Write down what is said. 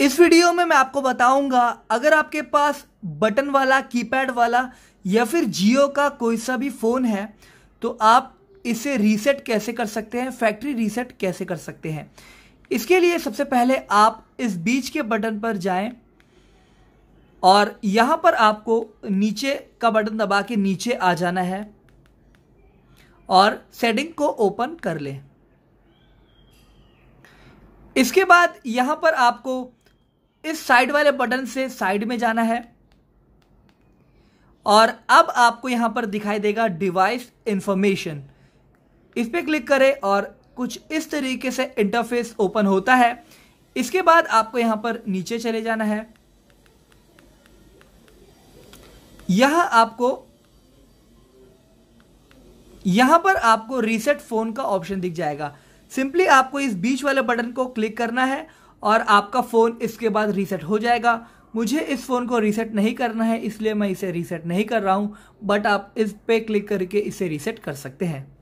इस वीडियो में मैं आपको बताऊंगा अगर आपके पास बटन वाला कीपैड वाला या फिर जियो का कोई सा भी फ़ोन है तो आप इसे रीसेट कैसे कर सकते हैं फैक्ट्री रीसेट कैसे कर सकते हैं इसके लिए सबसे पहले आप इस बीच के बटन पर जाएं और यहाँ पर आपको नीचे का बटन दबा के नीचे आ जाना है और सेटिंग को ओपन कर लें इसके बाद यहाँ पर आपको इस साइड वाले बटन से साइड में जाना है और अब आपको यहां पर दिखाई देगा डिवाइस इंफॉर्मेशन इस पर क्लिक करें और कुछ इस तरीके से इंटरफेस ओपन होता है इसके बाद आपको यहां पर नीचे चले जाना है यहां आपको यहां पर आपको रीसेट फोन का ऑप्शन दिख जाएगा सिंपली आपको इस बीच वाले बटन को क्लिक करना है और आपका फ़ोन इसके बाद रीसेट हो जाएगा मुझे इस फ़ोन को रीसेट नहीं करना है इसलिए मैं इसे रीसेट नहीं कर रहा हूँ बट आप इस पे क्लिक करके इसे रीसेट कर सकते हैं